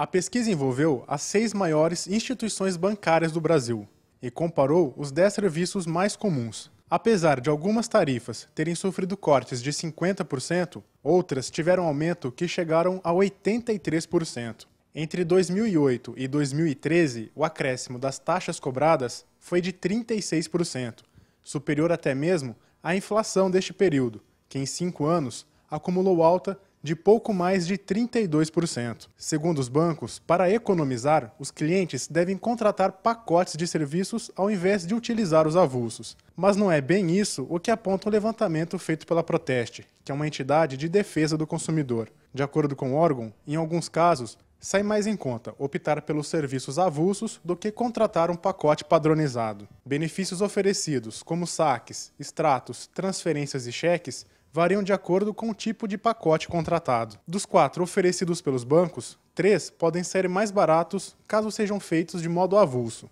A pesquisa envolveu as seis maiores instituições bancárias do Brasil e comparou os dez serviços mais comuns. Apesar de algumas tarifas terem sofrido cortes de 50%, outras tiveram aumento que chegaram a 83%. Entre 2008 e 2013, o acréscimo das taxas cobradas foi de 36%, superior até mesmo à inflação deste período, que em cinco anos acumulou alta de pouco mais de 32%. Segundo os bancos, para economizar, os clientes devem contratar pacotes de serviços ao invés de utilizar os avulsos. Mas não é bem isso o que aponta o um levantamento feito pela Proteste, que é uma entidade de defesa do consumidor. De acordo com o órgão, em alguns casos, sai mais em conta optar pelos serviços avulsos do que contratar um pacote padronizado. Benefícios oferecidos, como saques, extratos, transferências e cheques, variam de acordo com o tipo de pacote contratado. Dos quatro oferecidos pelos bancos, três podem ser mais baratos caso sejam feitos de modo avulso.